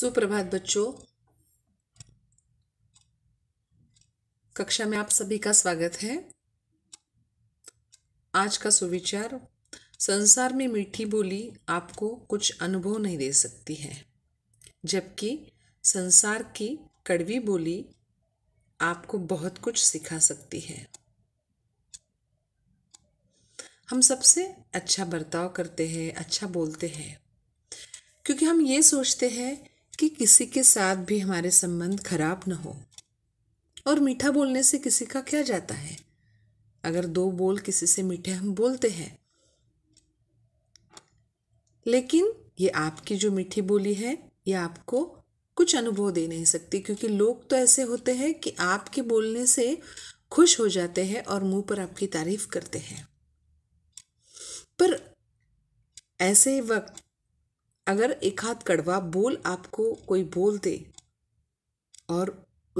सुप्रभात बच्चों कक्षा में आप सभी का स्वागत है आज का सुविचार संसार में मीठी बोली आपको कुछ अनुभव नहीं दे सकती है जबकि संसार की कड़वी बोली आपको बहुत कुछ सिखा सकती है हम सबसे अच्छा बर्ताव करते हैं अच्छा बोलते हैं क्योंकि हम ये सोचते हैं कि किसी के साथ भी हमारे संबंध खराब न हो और मीठा बोलने से किसी का क्या जाता है अगर दो बोल किसी से मीठे हम बोलते हैं लेकिन ये आपकी जो मीठी बोली है ये आपको कुछ अनुभव दे नहीं सकती क्योंकि लोग तो ऐसे होते हैं कि आपके बोलने से खुश हो जाते हैं और मुंह पर आपकी तारीफ करते हैं पर ऐसे वक्त अगर एक हाथ कड़वा बोल आपको कोई बोल दे और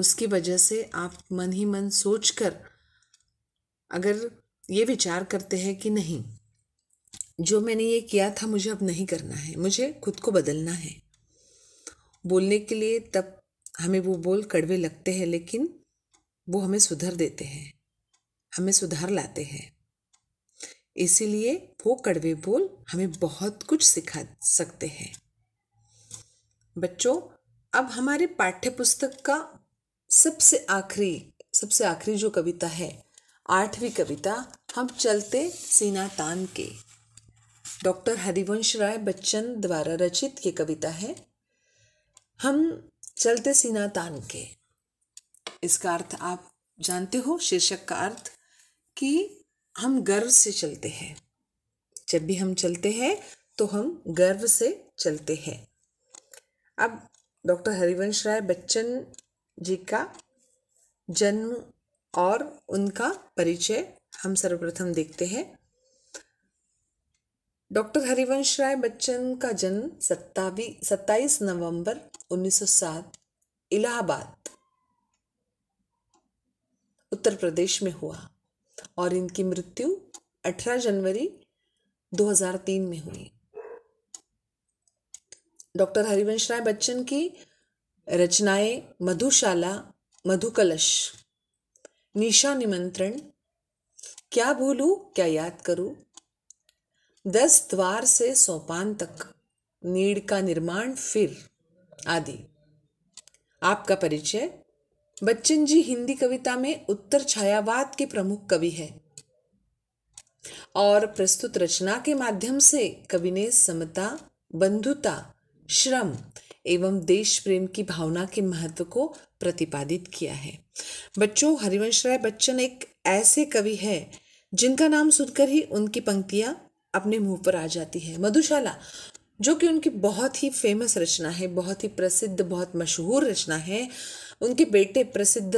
उसकी वजह से आप मन ही मन सोच कर अगर ये विचार करते हैं कि नहीं जो मैंने ये किया था मुझे अब नहीं करना है मुझे खुद को बदलना है बोलने के लिए तब हमें वो बोल कड़वे लगते हैं लेकिन वो हमें सुधर देते हैं हमें सुधार लाते हैं इसीलिए वो कड़वे बोल हमें बहुत कुछ सिखा सकते हैं बच्चों अब हमारे पाठ्य पुस्तक का सबसे आखिरी सबसे आखिरी जो कविता है आठवीं कविता हम चलते सीना तान के डॉक्टर हरिवंश राय बच्चन द्वारा रचित ये कविता है हम चलते सीना तान के इसका अर्थ आप जानते हो शीर्षक का अर्थ कि हम गर्व से चलते हैं जब भी हम चलते हैं तो हम गर्व से चलते हैं अब डॉक्टर हरिवंश राय बच्चन जी का जन्म और उनका परिचय हम सर्वप्रथम देखते हैं डॉक्टर हरिवंश राय बच्चन का जन्म सत्तावी सत्ताईस नवंबर 1907 इलाहाबाद उत्तर प्रदेश में हुआ और इनकी मृत्यु 18 जनवरी 2003 में हुई डॉक्टर हरिवंश राय बच्चन की रचनाएं मधुशाला मधुकलश निशा निमंत्रण क्या भूलू क्या याद करूं दस द्वार से सोपान तक नीड का निर्माण फिर आदि आपका परिचय बच्चन जी हिंदी कविता में उत्तर छायावाद के प्रमुख कवि है और प्रस्तुत रचना के माध्यम से कवि ने समता बंधुता श्रम एवं देश प्रेम की भावना के महत्व को प्रतिपादित किया है बच्चों हरिवंश राय बच्चन एक ऐसे कवि है जिनका नाम सुनकर ही उनकी पंक्तियां अपने मुंह पर आ जाती है मधुशाला जो कि उनकी बहुत ही फेमस रचना है बहुत ही प्रसिद्ध बहुत मशहूर रचना है उनके बेटे प्रसिद्ध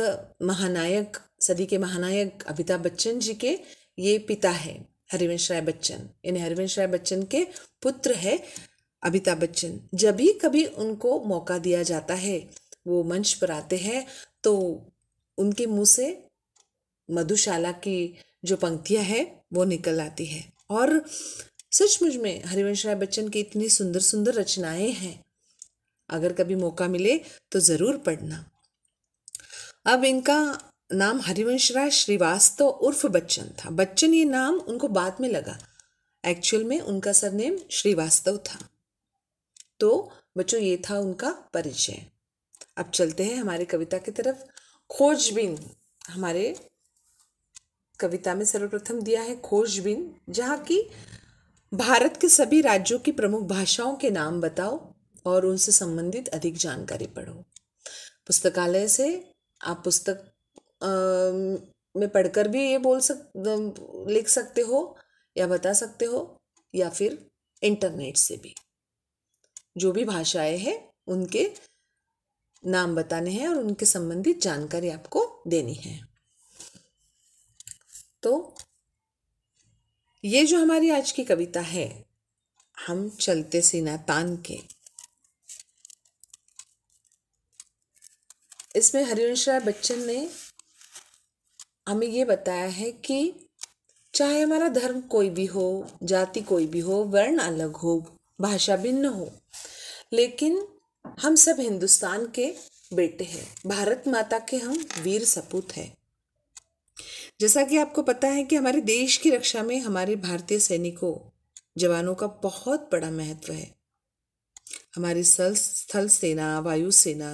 महानायक सदी के महानायक अमिताभ बच्चन जी के ये पिता है हरिवंश राय बच्चन यानी हरिवंश राय बच्चन के पुत्र है अमिताभ बच्चन जब भी कभी उनको मौका दिया जाता है वो मंच पर आते हैं तो उनके मुंह से मधुशाला की जो पंक्तियां हैं वो निकल आती है और सचमुच में हरिवंश राय बच्चन की इतनी सुंदर सुंदर रचनाएं हैं अगर कभी मौका मिले तो ज़रूर पढ़ना अब इनका नाम हरिवंश राय श्रीवास्तव उर्फ बच्चन था बच्चन ये नाम उनको बाद में लगा एक्चुअल में उनका सरनेम श्रीवास्तव था तो बच्चों ये था उनका परिचय अब चलते हैं हमारे कविता की तरफ खोजबीन हमारे कविता में सर्वप्रथम दिया है खोजबीन जहाँ की भारत के सभी राज्यों की प्रमुख भाषाओं के नाम बताओ और उनसे संबंधित अधिक जानकारी पढ़ो पुस्तकालय से आप पुस्तक में पढ़कर भी ये बोल सक लिख सकते हो या बता सकते हो या फिर इंटरनेट से भी जो भी भाषाएं हैं उनके नाम बताने हैं और उनके संबंधित जानकारी आपको देनी है तो ये जो हमारी आज की कविता है हम चलते सीना तान के इसमें हरिवंश राय बच्चन ने हमें ये बताया है कि चाहे हमारा धर्म कोई भी हो जाति कोई भी हो वर्ण अलग हो भाषा भिन्न हो लेकिन हम सब हिंदुस्तान के बेटे हैं भारत माता के हम वीर सपूत हैं जैसा कि आपको पता है कि हमारे देश की रक्षा में हमारे भारतीय सैनिकों जवानों का बहुत बड़ा महत्व है हमारी स्थल स्थल सेना वायु सेना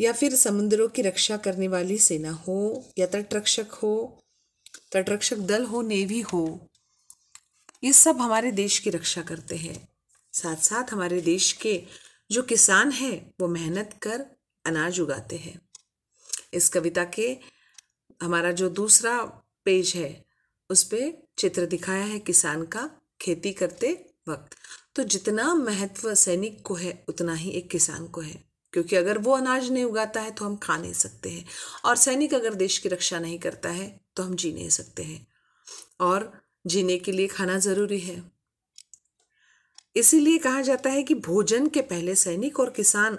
या फिर समुद्रों की रक्षा करने वाली सेना हो या तटरक्षक हो तटरक्षक दल हो नेवी हो ये सब हमारे देश की रक्षा करते हैं साथ साथ हमारे देश के जो किसान हैं वो मेहनत कर अनाज उगाते हैं इस कविता के हमारा जो दूसरा पेज है उस पर चित्र दिखाया है किसान का खेती करते वक्त तो जितना महत्व सैनिक को है उतना ही एक किसान को है क्योंकि अगर वो अनाज नहीं उगाता है तो हम खा नहीं सकते हैं और सैनिक अगर देश की रक्षा नहीं करता है तो हम जी नहीं सकते हैं और जीने के लिए खाना ज़रूरी है इसीलिए कहा जाता है कि भोजन के पहले सैनिक और किसान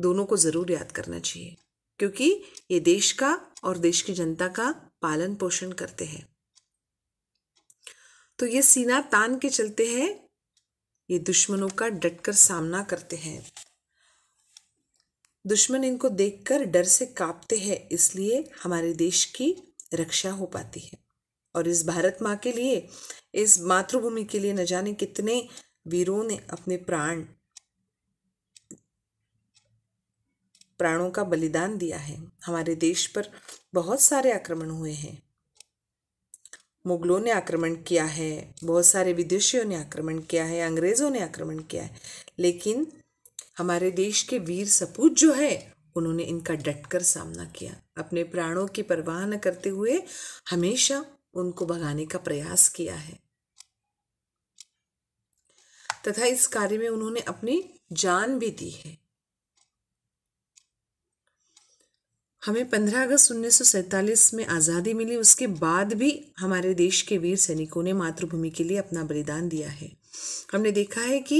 दोनों को ज़रूर याद करना चाहिए क्योंकि ये देश का और देश की जनता का पालन पोषण करते हैं तो ये सीना तान के चलते हैं ये दुश्मनों का डटकर सामना करते हैं दुश्मन इनको देखकर डर से कांपते हैं इसलिए हमारे देश की रक्षा हो पाती है और इस भारत माँ के लिए इस मातृभूमि के लिए न जाने कितने वीरों ने अपने प्राण प्राणों का बलिदान दिया है हमारे देश पर बहुत सारे आक्रमण हुए हैं मुगलों ने आक्रमण किया है बहुत सारे विदेशियों ने आक्रमण किया है अंग्रेज़ों ने आक्रमण किया है लेकिन हमारे देश के वीर सपूत जो है उन्होंने इनका डटकर सामना किया अपने प्राणों की परवाह न करते हुए हमेशा उनको भगाने का प्रयास किया है तथा इस कार्य में उन्होंने अपनी जान भी दी है हमें 15 अगस्त उन्नीस में आज़ादी मिली उसके बाद भी हमारे देश के वीर सैनिकों ने मातृभूमि के लिए अपना बलिदान दिया है हमने देखा है कि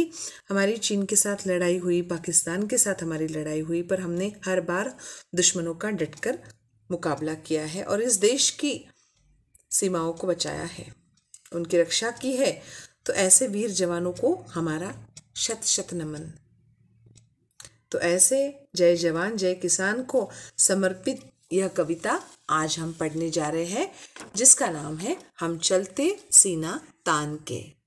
हमारी चीन के साथ लड़ाई हुई पाकिस्तान के साथ हमारी लड़ाई हुई पर हमने हर बार दुश्मनों का डटकर मुकाबला किया है और इस देश की सीमाओं को बचाया है उनकी रक्षा की है तो ऐसे वीर जवानों को हमारा शत शत नमन तो ऐसे जय जवान जय किसान को समर्पित यह कविता आज हम पढ़ने जा रहे हैं जिसका नाम है हम चलते सीना तान के